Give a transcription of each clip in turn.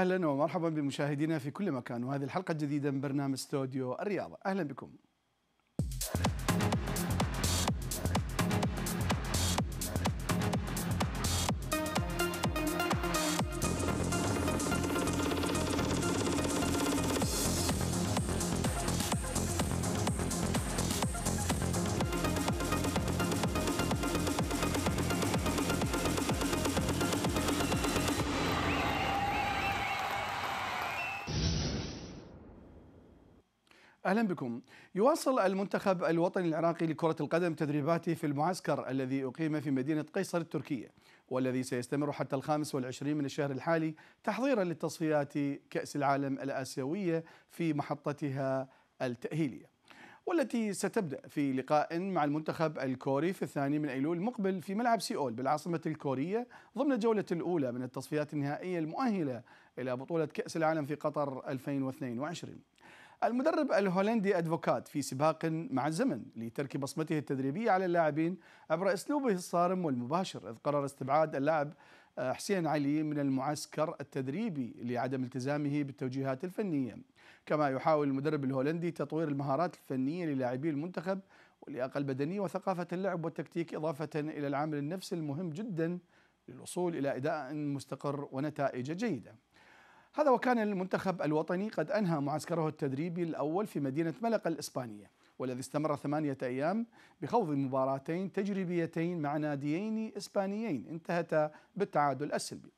اهلا ومرحبا بمشاهدينا في كل مكان وهذه الحلقه الجديده من برنامج استوديو الرياضه اهلا بكم اهلا بكم. يواصل المنتخب الوطني العراقي لكرة القدم تدريباته في المعسكر الذي اقيم في مدينة قيصر التركية والذي سيستمر حتى الخامس والعشرين من الشهر الحالي تحضيرا لتصفيات كأس العالم الآسيوية في محطتها التأهيلية. والتي ستبدأ في لقاء مع المنتخب الكوري في الثاني من أيلول المقبل في ملعب سيول بالعاصمة الكورية ضمن الجولة الأولى من التصفيات النهائية المؤهلة إلى بطولة كأس العالم في قطر 2022 المدرب الهولندي أدفوكات في سباق مع الزمن لترك بصمته التدريبية على اللاعبين عبر أسلوبه الصارم والمباشر إذ قرر استبعاد اللاعب آه، حسين علي من المعسكر التدريبي لعدم التزامه بالتوجيهات الفنية كما يحاول المدرب الهولندي تطوير المهارات الفنية للاعبي المنتخب واللياقة البدنية وثقافة اللعب والتكتيك إضافة إلى العامل النفسي المهم جدا للوصول إلى أداء مستقر ونتائج جيدة هذا وكان المنتخب الوطني قد أنهى معسكره التدريبي الأول في مدينة ملقا الإسبانية والذي استمر ثمانية أيام بخوض مباراتين تجريبيتين مع ناديين إسبانيين انتهتا بالتعادل السلبي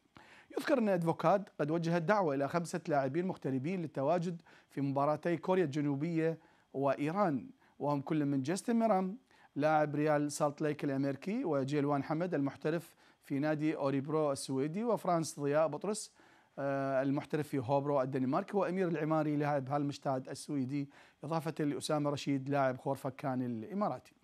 يذكر أن أدفوكاد قد وجهت دعوة إلى خمسة لاعبين مغتربين للتواجد في مباراتي كوريا الجنوبية وإيران وهم كل من جاستن ميرام لاعب ريال سالت ليك الأمريكي وجيلوان حمد المحترف في نادي أوريبرو السويدي وفرانس ضياء بطرس آه، المحترف في هوبرو الدنماركي وامير العماري لاعب هالمشتاد السويدي اضافه لاسامه رشيد لاعب خورفكان الاماراتي.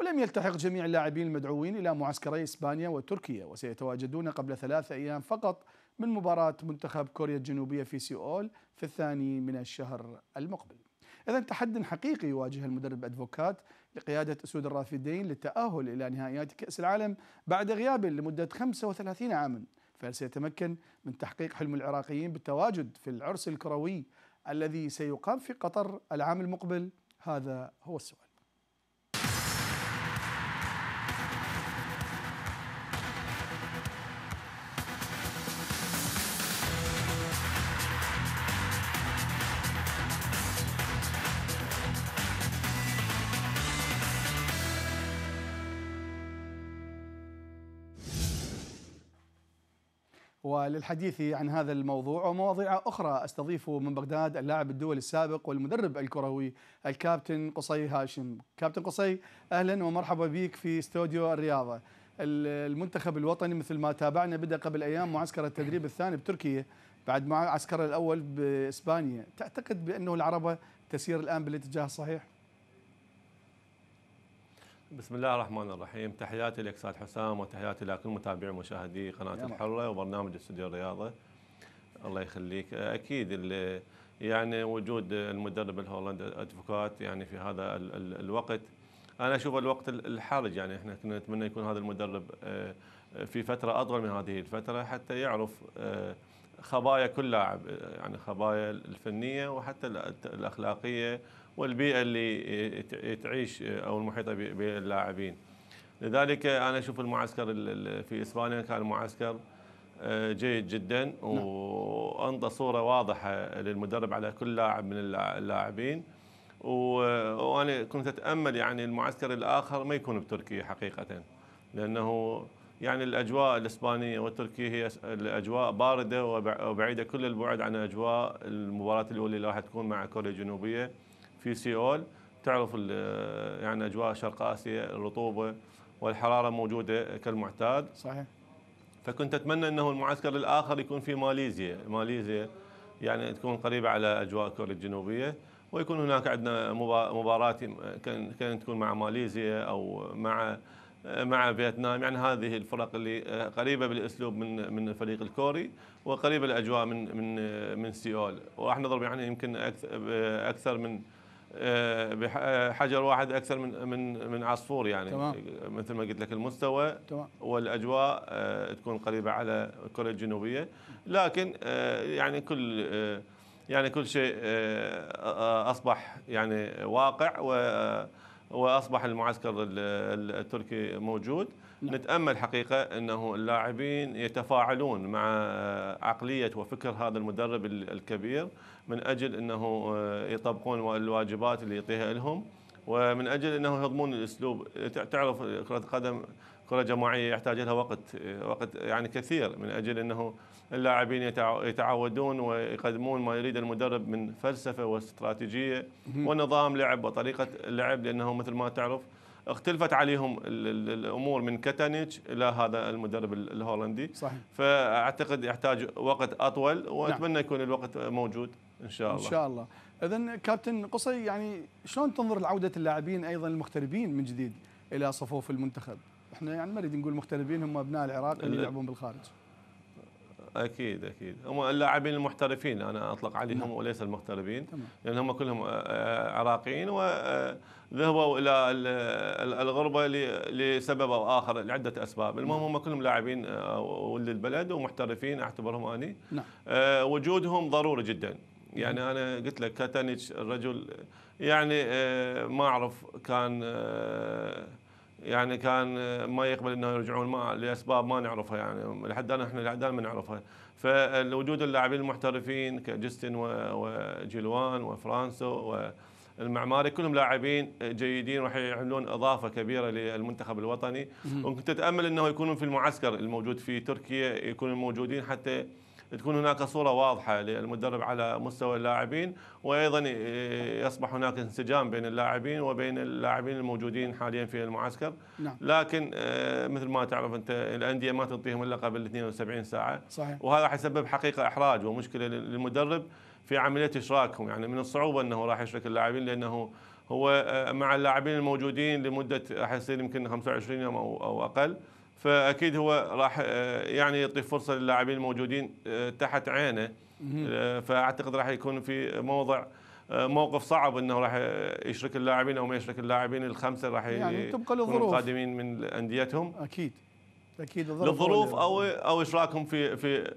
ولم يلتحق جميع اللاعبين المدعوين الى معسكري اسبانيا وتركيا وسيتواجدون قبل ثلاثة ايام فقط من مباراه منتخب كوريا الجنوبيه في سيول في الثاني من الشهر المقبل. اذا تحد حقيقي يواجه المدرب ادفوكات لقياده اسود الرافدين للتاهل الى نهائيات كاس العالم بعد غياب لمده 35 عاما فهل سيتمكن من تحقيق حلم العراقيين بالتواجد في العرس الكروي الذي سيقام في قطر العام المقبل هذا هو السؤال وللحديث عن هذا الموضوع ومواضيع أخرى أستضيف من بغداد اللاعب الدولي السابق والمدرب الكروي الكابتن قصي هاشم كابتن قصي أهلا ومرحبا بك في استوديو الرياضة المنتخب الوطني مثل ما تابعنا بدأ قبل أيام معسكر التدريب الثاني بتركيا بعد معسكر الأول بإسبانيا تعتقد بأنه العربة تسير الآن بالاتجاه الصحيح؟ بسم الله الرحمن الرحيم تحياتي لك سعد حسام وتحياتي لكل متابعي ومشاهدي قناه الحره وبرنامج استوديو الرياضه الله يخليك اكيد يعني وجود المدرب الهولندي ادفوكات يعني في هذا ال ال الوقت انا اشوف الوقت الحرج يعني احنا كنا نتمنى يكون هذا المدرب آه، آه، في فتره اطول من هذه الفتره حتى يعرف آه، خبايا كلها يعني خبايا الفنيه وحتى الاخلاقيه والبيئه اللي تعيش او المحيطه باللاعبين. لذلك انا اشوف المعسكر في اسبانيا كان معسكر آه، جيد جدا نعم. وانطى صوره واضحه للمدرب على كل لاعب من اللاعبين وانا كنت اتامل يعني المعسكر الاخر ما يكون بتركيا حقيقه لانه يعني الأجواء الإسبانية والتركية هي الأجواء باردة وبعيدة كل البعد عن أجواء المباراة الأولى اللي راح تكون مع كوريا الجنوبية في سيول تعرف يعني أجواء شرق آسيا الرطوبة والحرارة موجودة كالمعتاد صحيح فكنت أتمنى أنه المعسكر الآخر يكون في ماليزيا ماليزيا يعني تكون قريبة على أجواء كوريا الجنوبية ويكون هناك عندنا مباراة كان تكون مع ماليزيا أو مع مع فيتنام يعني هذه الفرق اللي آه، قريبه بالاسلوب من من الفريق الكوري وقريبه الاجواء من من آه، من سيول وراح نضرب يعني يمكن آه، اكثر من بحجر واحد اكثر من من من عصفور يعني تمام. مثل ما قلت لك المستوى تمام. والاجواء تكون قريبه على كوريا الجنوبيه لكن يعني كل يعني كل شيء اصبح يعني واقع و واصبح المعسكر التركي موجود نعم. نتامل حقيقه انه اللاعبين يتفاعلون مع عقليه وفكر هذا المدرب الكبير من اجل انه آه، يطبقون الواجبات اللي يعطيها لهم ومن اجل انه يضمون الاسلوب تعرف كره القدم كرة جماعية يحتاج لها وقت وقت يعني كثير من أجل أنه اللاعبين يتعودون ويقدمون ما يريد المدرب من فلسفة واستراتيجية ونظام لعب وطريقة اللعب لأنه مثل ما تعرف اختلفت عليهم الامور من كتانيتش الى هذا المدرب الهولندي صحيح فاعتقد يحتاج وقت اطول واتمنى نعم. يكون الوقت موجود ان شاء الله ان شاء الله اذا كابتن قصي يعني شلون تنظر لعوده اللاعبين ايضا المغتربين من جديد الى صفوف المنتخب احنا يعني ما نريد نقول مغتربين هم ابناء العراق اللي يلعبون بالخارج اكيد اكيد هم اللاعبين المحترفين انا اطلق عليهم نعم. وليس المغتربين تمام. لان هم كلهم آه، آه، عراقيين وذهبوا آه، الى الغربه لسبب او اخر لعده اسباب المهم نعم. هم كلهم لاعبين ولد البلد ومحترفين اعتبرهم اني نعم. وجودهم ضروري جدا نعم. يعني انا قلت لك كاتانيتش الرجل يعني ما اعرف كان يعني كان ما يقبل انه يرجعون ما لاسباب ما نعرفها يعني لحد الان احنا لحد ما نعرفها فوجود اللاعبين المحترفين كجستن وجلوان وفرانسو والمعماري كلهم لاعبين جيدين راح يعملون اضافه كبيره للمنتخب الوطني وكنت اتامل انه يكونون في المعسكر الموجود في تركيا يكونوا موجودين حتى تكون هناك صوره واضحه للمدرب على مستوى اللاعبين وايضا آه، يصبح هناك انسجام بين اللاعبين وبين اللاعبين الموجودين حاليا في المعسكر نعم. لكن آه، مثل ما تعرف انت الانديه ما تعطيهم الا قبل 72 ساعه صحيح. وهذا راح يسبب حقيقه احراج ومشكله للمدرب في عمليه اشراكهم يعني من الصعوبه انه راح يشرك اللاعبين لانه هو آه، مع اللاعبين الموجودين لمده راح يصير يمكن 25 يوم او او اقل فاكيد هو راح آه، يعني يعطي فرصه للاعبين الموجودين آه، تحت عينه آه، فاعتقد راح يكون في موضع موقف صعب انه راح يشرك اللاعبين او ما يشرك اللاعبين الخمسه راح يعني تبقى الظروف القادمين من انديتهم اكيد اكيد الظروف او او اشراكهم في في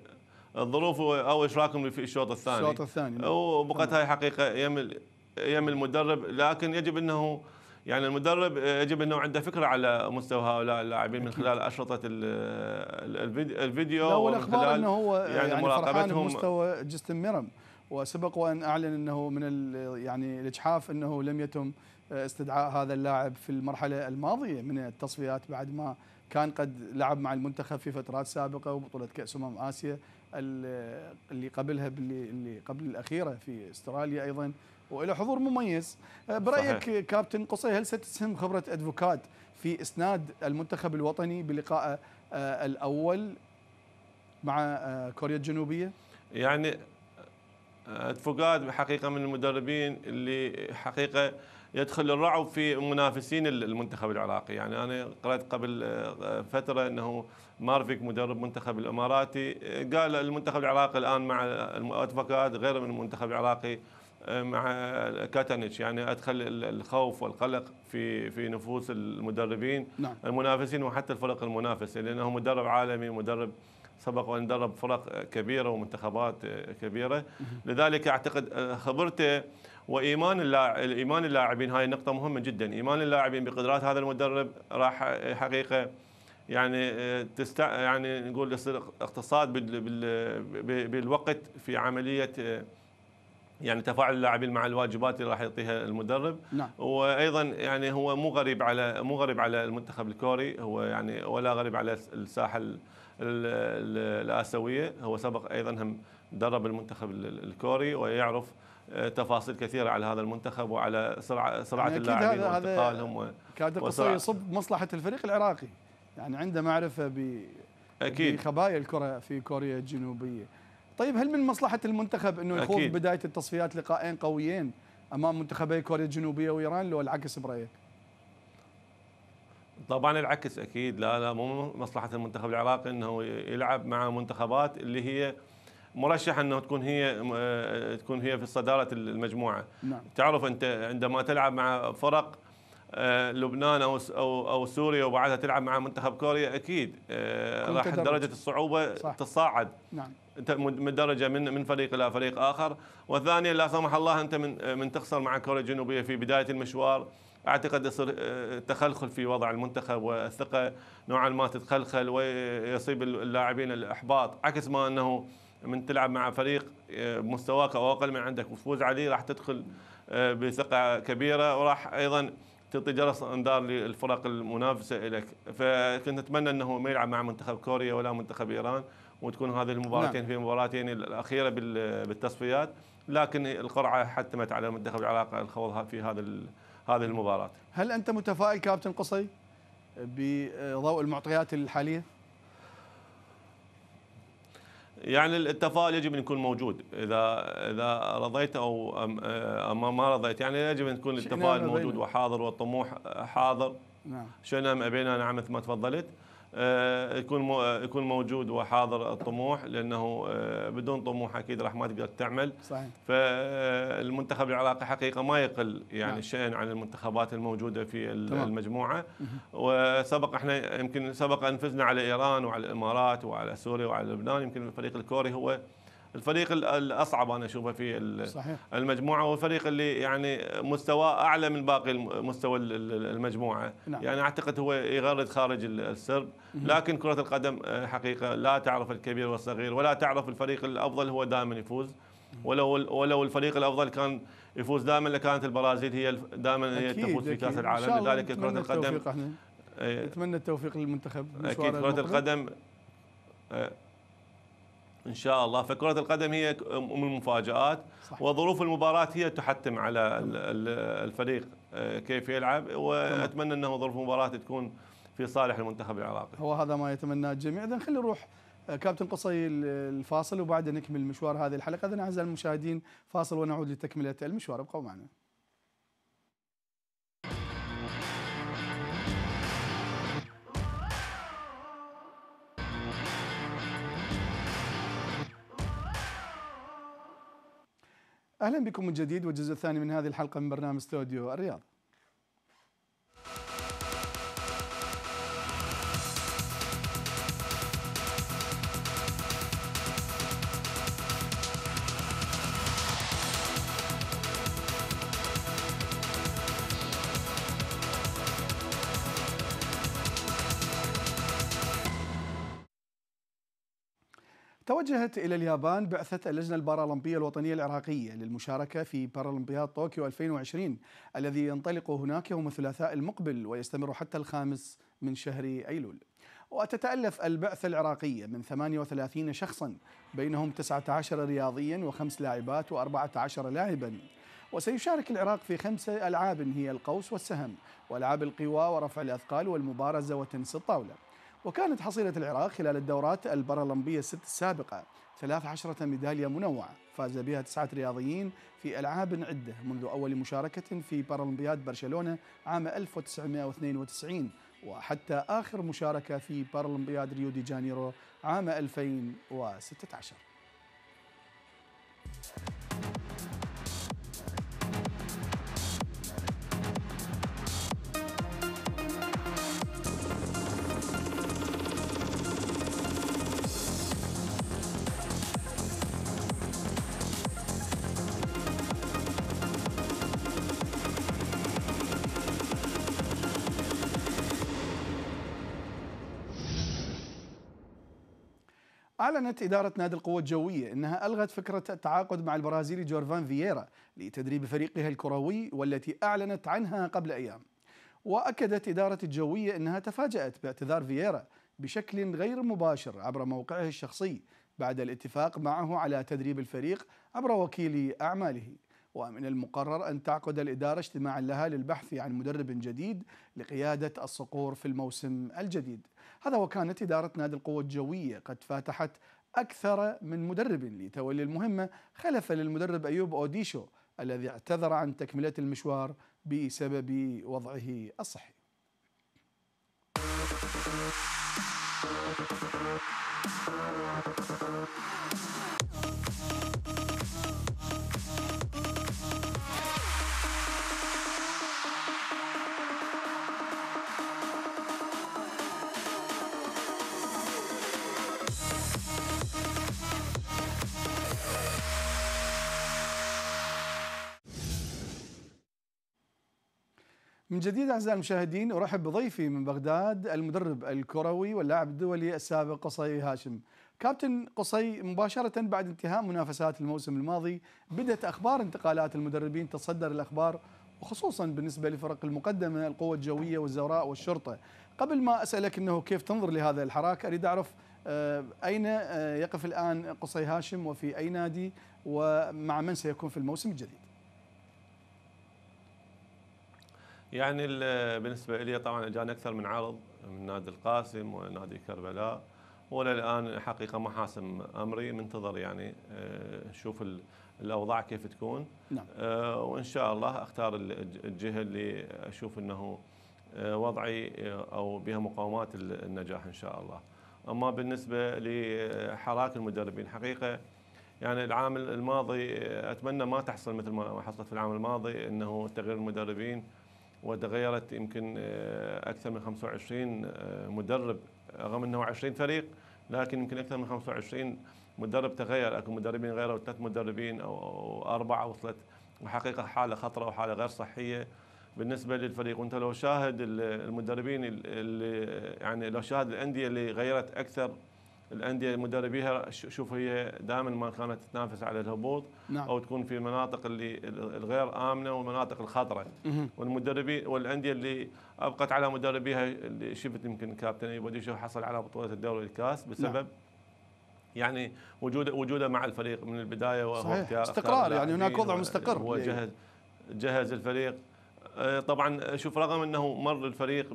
الظروف او اشراكهم في الشوط الثاني الشوط الثاني وبقت هاي حقيقه يم يم المدرب لكن يجب انه يعني المدرب يجب انه عنده فكره على مستوى هؤلاء اللاعبين من خلال اشرطه الفيديو والاخبار انه هو يعني, يعني مراقبتهم بمستوى جستن ميرم وسبق وان اعلن انه من يعني الاجحاف انه لم يتم استدعاء هذا اللاعب في المرحله الماضيه من التصفيات بعد ما كان قد لعب مع المنتخب في فترات سابقه وبطوله كاس امم اسيا اللي قبلها اللي قبل الاخيره في استراليا ايضا وله حضور مميز آه، برايك صحيح. كابتن قصي هل ستسهم خبره ادفوكات في اسناد المنتخب الوطني بلقائه آه، الاول مع آه، كوريا الجنوبيه يعني ادفوكات بحقيقه من المدربين اللي حقيقه يدخل الرعب في منافسين المنتخب العراقي يعني انا قرات قبل فتره انه مارفيك مدرب منتخب الاماراتي قال المنتخب العراقي الان مع أدفوكات غير من المنتخب العراقي مع كاتانيتش يعني ادخل الخوف والقلق في في نفوس المدربين نعم. المنافسين وحتى الفرق المنافسه لانه مدرب عالمي مدرب سبق وان درب فرق كبيره ومنتخبات كبيره لذلك اعتقد آه، خبرته وايمان اللاعب ايمان اللاعبين هاي نقطه مهمه جدا ايمان اللاعبين بقدرات هذا المدرب راح حقيقه يعني آه، تست يعني نقول يصير اقتصاد بالوقت في عمليه آه، يعني تفاعل اللاعبين مع الواجبات اللي راح يعطيها المدرب نعم. وايضا يعني هو مو غريب على مو غريب على المنتخب الكوري هو يعني ولا غريب على الساحه الاسيويه هو سبق ايضا هم درب المنتخب الكوري ويعرف آه، تفاصيل كثيره على هذا المنتخب وعلى سرعه سرعه يعني اللاعبين وانتقالهم كاد قصير يصب مصلحه الفريق العراقي يعني عنده معرفه ب اكيد بخبايا الكره في كوريا الجنوبيه طيب هل من مصلحه المنتخب انه يخوض بدايه التصفيات لقاءين قويين امام منتخبي كوريا الجنوبيه وايران لو العكس برايك؟ طبعا العكس اكيد لا لا مو مصلحه المنتخب العراقي انه يلعب مع منتخبات اللي هي مرشح انه تكون هي آه، تكون هي في صداره المجموعه نعم. تعرف انت عندما تلعب مع فرق آه، لبنان او او سوريا وبعدها تلعب مع منتخب كوريا اكيد آه، راح درجه الصعوبه صح. تصاعد نعم انت من درجه من من فريق الى فريق اخر وثانيا لا سمح الله انت من من تخسر مع كوريا الجنوبيه في بدايه المشوار اعتقد يصير آه، تخلخل في وضع المنتخب والثقه نوعا ما تتخلخل ويصيب اللاعبين الاحباط عكس ما انه من تلعب مع فريق مستواك او اقل من عندك وتفوز عليه راح تدخل بثقه كبيره وراح ايضا تعطي جرس انذار للفرق المنافسه لك فكنت اتمنى انه ما يلعب مع منتخب كوريا ولا منتخب ايران وتكون هذه المباراتين نعم. في مباراتين الاخيره بالتصفيات لكن القرعه حتمت على منتخب العراق الخوض في هذا هذه المباراه. هل انت متفائل كابتن قصي بضوء المعطيات الحاليه؟ يعني التفاؤل يجب ان يكون موجود اذا اذا رضيت او أه، اما ما رضيت يعني يجب ان يكون التفاؤل موجود وحاضر والطموح حاضر نعم شئنا ام ابينا نعم مثل ما تفضلت آه، يكون آه، يكون موجود وحاضر الطموح لانه آه، بدون طموح اكيد راح ما تقدر تعمل صحيح فالمنتخب العراقي حقيقه ما يقل يعني شان نعم. شيئا عن المنتخبات الموجوده في المجموعه وسبق احنا يمكن سبق ان فزنا على ايران وعلى الامارات وعلى سوريا وعلى لبنان يمكن الفريق الكوري هو الفريق الاصعب انا اشوفه في صحيح. المجموعه والفريق اللي يعني مستواه اعلى من باقي مستوى المجموعه نعم. يعني اعتقد هو يغرد خارج السرب لكن كره القدم آه، حقيقه لا تعرف الكبير والصغير ولا تعرف الفريق الافضل هو دائما يفوز ولو ولو الفريق الافضل كان يفوز دائما لكانت البرازيل هي دائما هي تفوز في كاس العالم لذلك كره القدم آه، نتمنى التوفيق للمنتخب اكيد كره القدم آه، ان شاء الله فكره القدم هي ام المفاجات صح. وظروف المباراه هي تحتم على الفريق آه، كيف يلعب واتمنى انه ظروف المباراه تكون في صالح المنتخب العراقي هو هذا ما يتمناه الجميع اذا خلينا نروح آه، كابتن قصي الفاصل وبعدها نكمل مشوار هذه الحلقه اذا اعزائي المشاهدين فاصل ونعود لتكمله المشوار ابقوا معنا اهلا بكم من جديد والجزء الثاني من هذه الحلقه من برنامج استوديو الرياض. توجهت إلى اليابان بعثة اللجنة البارالمبية الوطنية العراقية للمشاركة في بارالمبياد طوكيو 2020 الذي ينطلق هناك يوم الثلاثاء المقبل ويستمر حتى الخامس من شهر أيلول وتتألف البعثة العراقية من 38 شخصا بينهم 19 رياضيا وخمس لاعبات و14 لاعبا وسيشارك العراق في خمس ألعاب هي القوس والسهم وألعاب القوى ورفع الأثقال والمبارزة وتنس الطاولة وكانت حصيلة العراق خلال الدورات البارالمبية الست السابقة 13 ميدالية منوعة فاز بها تسعة رياضيين في ألعاب عدة منذ أول مشاركة في بارالمبياد برشلونة عام 1992 وحتى آخر مشاركة في بارالمبياد ريو دي جانيرو عام 2016 أعلنت إدارة نادي القوة الجوية أنها ألغت فكرة التعاقد مع البرازيلي جورفان فييرا لتدريب فريقها الكروي والتي أعلنت عنها قبل أيام وأكدت إدارة الجوية أنها تفاجأت باعتذار فييرا بشكل غير مباشر عبر موقعه الشخصي بعد الاتفاق معه على تدريب الفريق عبر وكيل أعماله ومن المقرر أن تعقد الإدارة اجتماعا لها للبحث عن مدرب جديد لقيادة الصقور في الموسم الجديد هذا وكانت إدارة نادي القوة الجوية قد فاتحت أكثر من مدرب لتولي المهمة خلفا للمدرب أيوب أوديشو الذي اعتذر عن تكملة المشوار بسبب وضعه الصحي. من جديد اعزائي المشاهدين ارحب بضيفي من بغداد المدرب الكروي واللاعب الدولي السابق قصي هاشم. كابتن قصي مباشره بعد انتهاء منافسات الموسم الماضي بدات اخبار انتقالات المدربين تتصدر الاخبار وخصوصا بالنسبه لفرق المقدمه القوه الجويه والزوراء والشرطه. قبل ما اسالك انه كيف تنظر لهذا الحراك اريد اعرف آه، اين آه، يقف الان قصي هاشم وفي اي نادي ومع من سيكون في الموسم الجديد. يعني بالنسبه لي طبعا اجاني اكثر من عرض من نادي القاسم ونادي كربلاء ولا الان حقيقه ما حاسم امري منتظر يعني آه، نشوف الاوضاع كيف تكون نعم. آه، وان شاء الله اختار الجهه اللي اشوف انه آه، وضعي او بها مقومات النجاح ان شاء الله اما بالنسبه لحراك المدربين حقيقه يعني العام الماضي اتمنى ما تحصل مثل ما حصلت في العام الماضي انه تغيير المدربين وتغيرت يمكن آه، اكثر من 25 آه، مدرب رغم انه 20 فريق لكن يمكن اكثر من 25 مدرب تغير اكو مدربين غيروا ثلاث مدربين او اربعه وصلت وحقيقه حاله خطره وحاله غير صحيه بالنسبه للفريق وانت لو شاهد المدربين اللي يعني لو شاهد الانديه اللي غيرت اكثر الانديه مدربيها شوف هي دائما ما كانت تنافس على الهبوط نعم. او تكون في المناطق اللي الغير امنه والمناطق الخطره والمدربين والانديه اللي ابقت على مدربيها اللي شفت يمكن كابتن ايوب شو حصل على بطوله الدوري الكاس نعم. بسبب نعم. يعني وجوده وجوده مع الفريق من البدايه وهو صحيح. استقرار يعني هناك وضع مستقر هو جهز جهز الفريق آه، طبعا شوف رغم انه مر الفريق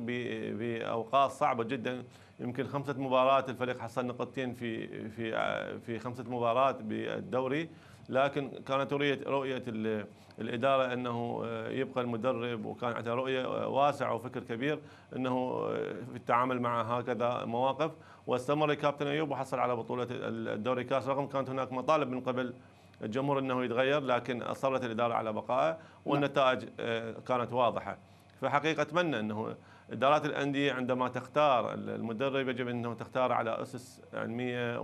باوقات صعبه جدا يمكن خمسه مباريات الفريق حصل نقطتين في في آه، في خمسه مباريات بالدوري لكن كانت رؤيه رؤيه الاداره انه آه، يبقى المدرب وكان عنده رؤيه واسعه وفكر كبير انه في التعامل مع هكذا مواقف واستمر الكابتن ايوب وحصل على بطوله الدوري كاس رغم كانت هناك مطالب من قبل الجمهور انه يتغير لكن اصرت الاداره على بقائه نعم. والنتائج آه، كانت واضحه فحقيقه اتمنى انه ادارات الانديه عندما تختار المدرب يجب انه تختار على اسس علميه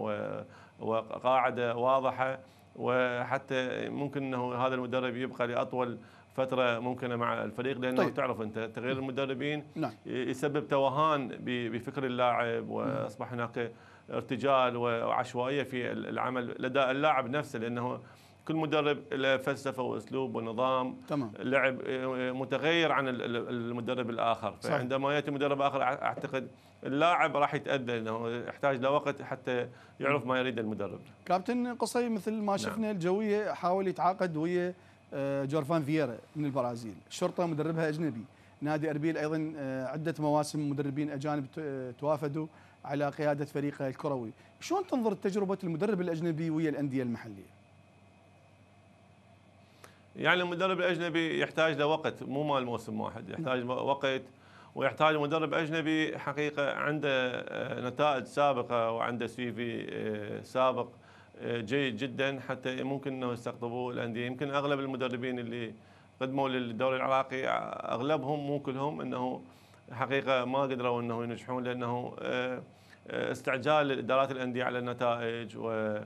وقاعده واضحه وحتى ممكن انه هذا المدرب يبقى لاطول فتره ممكنه مع الفريق لانه طيب. تعرف انت تغيير نعم. المدربين نعم. يسبب توهان بفكر اللاعب واصبح هناك ارتجال وعشوائيه في العمل لدى اللاعب نفسه لانه كل مدرب له فلسفه واسلوب ونظام تمام. لعب آه، متغير عن المدرب الاخر صحيح. فعندما ياتي مدرب اخر اعتقد اللاعب راح يتاذى لانه يحتاج لوقت حتى يعرف ما يريد المدرب كابتن قصي مثل ما نعم. شفنا نعم. الجويه حاول يتعاقد ويا آه، جورفان فييرا من البرازيل الشرطه مدربها اجنبي نادي اربيل ايضا آه، عده مواسم مدربين اجانب توافدوا على قياده فريقه الكروي، شلون تنظر تجربه المدرب الاجنبي ويا الانديه المحليه؟ يعني المدرب الاجنبي يحتاج لوقت مو مال موسم واحد، يحتاج وقت ويحتاج مدرب اجنبي حقيقه عنده آه، نتائج سابقه وعنده سي في آه، سابق آه، جيد جدا حتى ممكن انه يستقطبوه الانديه، يمكن اغلب المدربين اللي قدموا للدوري العراقي اغلبهم مو كلهم انه حقيقه ما قدروا انه ينجحون لانه آه، آه، استعجال ادارات الانديه على النتائج و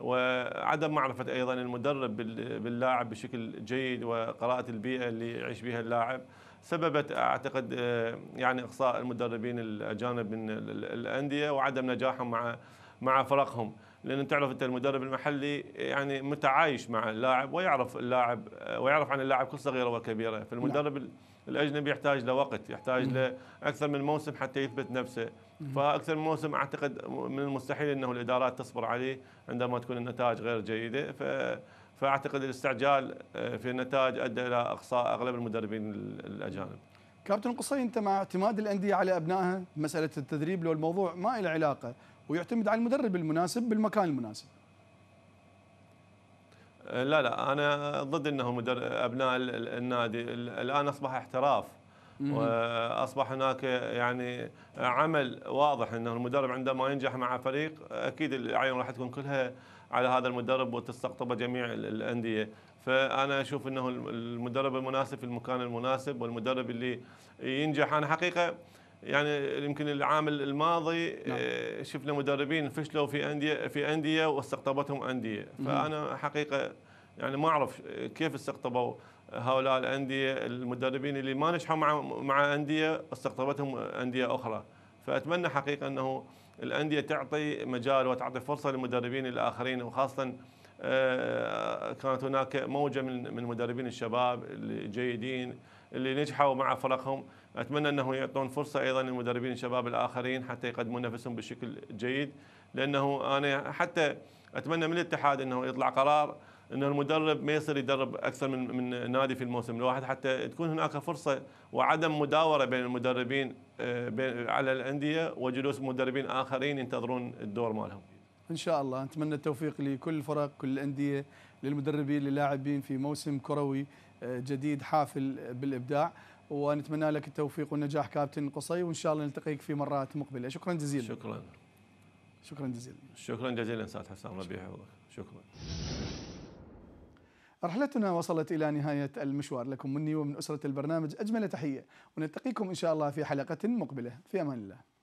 وعدم معرفة أيضا المدرب باللاعب بشكل جيد وقراءة البيئة اللي يعيش بها اللاعب سببت أعتقد آه، يعني إقصاء المدربين الأجانب من الأندية وعدم نجاحهم مع مع فرقهم لأن تعرف أنت المدرب المحلي يعني متعايش مع اللاعب ويعرف اللاعب ويعرف عن اللاعب كل صغيرة وكبيرة نعم. فالمدرب الاجنبي يحتاج لوقت يحتاج لاكثر من موسم حتى يثبت نفسه فاكثر من موسم اعتقد من المستحيل انه الادارات تصبر عليه عندما تكون النتائج غير جيده ف فاعتقد الاستعجال آه، في النتائج ادى الى اقصاء اغلب المدربين الاجانب. كابتن قصي انت مع اعتماد الانديه على ابنائها مساله التدريب لو الموضوع ما له علاقه ويعتمد على المدرب المناسب بالمكان المناسب. آه، لا لا انا ضد انهم مدر... ابناء النادي الان اصبح احتراف واصبح هناك يعني عمل واضح انه المدرب عندما ينجح مع فريق اكيد الاعين راح تكون كلها على هذا المدرب وتستقطبه جميع الانديه فانا اشوف انه المدرب المناسب في المكان المناسب والمدرب اللي ينجح انا حقيقه يعني يمكن العام الماضي نعم. آه، شفنا مدربين فشلوا في انديه في انديه واستقطبتهم انديه فانا حقيقه يعني ما اعرف كيف استقطبوا هؤلاء الانديه المدربين اللي ما نجحوا مع مع انديه استقطبتهم انديه اخرى فاتمنى حقيقه انه الانديه تعطي مجال وتعطي فرصه للمدربين الاخرين وخاصه آه، كانت هناك موجه من من مدربين الشباب الجيدين اللي نجحوا مع فرقهم اتمنى انه يعطون فرصه ايضا للمدربين الشباب الاخرين حتى يقدمون نفسهم بشكل جيد لانه انا حتى اتمنى من الاتحاد انه يطلع قرار ان المدرب ما يصير يدرب اكثر من من نادي في الموسم الواحد حتى تكون هناك فرصه وعدم مداوره بين المدربين آه، على الانديه وجلوس مدربين اخرين ينتظرون الدور مالهم. ان شاء الله نتمنى التوفيق لكل الفرق كل الانديه للمدربين للاعبين في موسم كروي جديد حافل بالابداع ونتمنى لك التوفيق والنجاح كابتن قصي وان شاء الله نلتقيك في مرات مقبله شكرا جزيلا شكرا شكرا جزيلا شكرا جزيلا استاذ حسام ربيع شكرا رحلتنا وصلت الى نهايه المشوار لكم مني ومن اسره البرنامج اجمل تحيه ونلتقيكم ان شاء الله في حلقه مقبله في امان الله